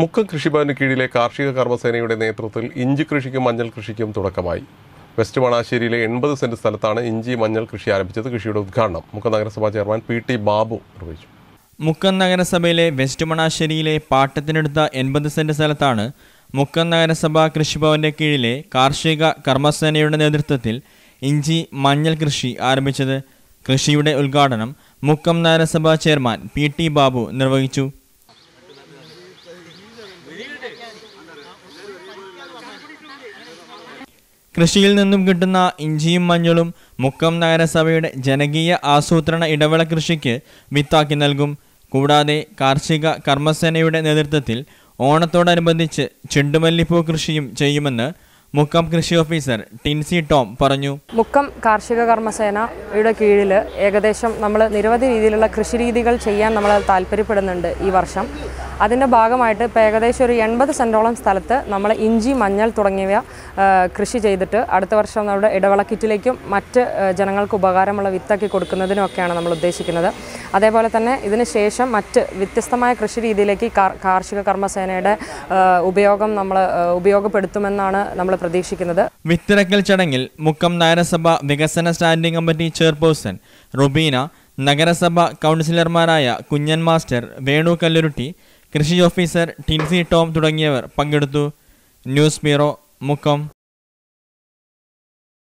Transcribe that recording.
മുക്കം കൃഷിഭവന് കീഴിലെ കാർഷിക കർമ്മസേനയുടെ നേതൃത്വത്തിൽ ഇഞ്ചി കൃഷിക്കും മഞ്ഞൾ കൃഷിക്കും തുടക്കമായി വെസ്റ്റ് വണാശ്ശേരിയിലെ എൺപത് സെന്റ് സ്ഥലത്താണ് ഇഞ്ചി മഞ്ഞൾ കൃഷി ആരംഭിച്ചത് കൃഷിയുടെ ഉദ്ഘാടനം മുക്കം നഗരസഭാ ചെയർമാൻ പി ടി ബാബു നിർവഹിച്ചു മുക്കം നഗരസഭയിലെ വെസ്റ്റ് മണാശ്ശേരിയിലെ പാട്ടത്തിനടുത്ത എൺപത് സെന്റ് സ്ഥലത്താണ് മുക്കം നഗരസഭാ കൃഷിഭവന്റെ കീഴിലെ കാർഷിക കർമ്മസേനയുടെ നേതൃത്വത്തിൽ ഇഞ്ചി മഞ്ഞൾ കൃഷി ആരംഭിച്ചത് കൃഷിയുടെ ഉദ്ഘാടനം മുക്കം നഗരസഭാ ചെയർമാൻ പി ടി ബാബു നിർവഹിച്ചു കൃഷിയിൽ നിന്നും കിട്ടുന്ന ഇഞ്ചിയും മഞ്ഞളും മുക്കം നഗരസഭയുടെ ജനകീയ ആസൂത്രണ ഇടവേള കൃഷിക്ക് വിത്താക്കി നൽകും കൂടാതെ കാർഷിക കർമ്മസേനയുടെ നേതൃത്വത്തിൽ ഓണത്തോടനുബന്ധിച്ച് ചെണ്ടുമല്ലിപ്പൂ കൃഷിയും ചെയ്യുമെന്ന് മുക്കം കൃഷി ഓഫീസർ ടിൻസി ടോം പറഞ്ഞു മുക്കം കാർഷിക കർമ്മസേനയുടെ കീഴിൽ ഏകദേശം നമ്മൾ നിരവധി രീതിയിലുള്ള കൃഷി രീതികൾ ചെയ്യാൻ നമ്മൾ താല്പര്യപ്പെടുന്നുണ്ട് ഈ വർഷം അതിൻ്റെ ഭാഗമായിട്ട് ഇപ്പോൾ ഏകദേശം ഒരു എൺപത് സെൻറ്റോളം സ്ഥലത്ത് നമ്മൾ ഇഞ്ചി മഞ്ഞൾ തുടങ്ങിയവ കൃഷി ചെയ്തിട്ട് അടുത്ത വർഷം നമ്മുടെ ഇടവളക്കിറ്റിലേക്കും മറ്റ് ജനങ്ങൾക്ക് ഉപകാരമുള്ള വിത്തൊക്കെ കൊടുക്കുന്നതിനൊക്കെയാണ് നമ്മൾ ഉദ്ദേശിക്കുന്നത് അതേപോലെ തന്നെ ഇതിന് ശേഷം മറ്റ് വ്യത്യസ്തമായ കൃഷി രീതിയിലേക്ക് കാർഷിക കർമ്മസേനയുടെ ഉപയോഗം നമ്മൾ ഉപയോഗപ്പെടുത്തുമെന്നാണ് നമ്മൾ പ്രതീക്ഷിക്കുന്നത് വിത്തിറക്കൽ ചടങ്ങിൽ മുക്കം നഗരസഭ വികസന സ്റ്റാൻഡിംഗ് കമ്മിറ്റി ചെയർപേഴ്സൺ റുബീന നഗരസഭ കൗൺസിലർമാരായ കുഞ്ഞൻ മാസ്റ്റർ വേണു കല്ലുരുട്ടി കൃഷി ഓഫീസർ ടിൻസി ടോം തുടങ്ങിയവർ പങ്കെടുത്തു ന്യൂസ് ബ്യൂറോ മുക്കം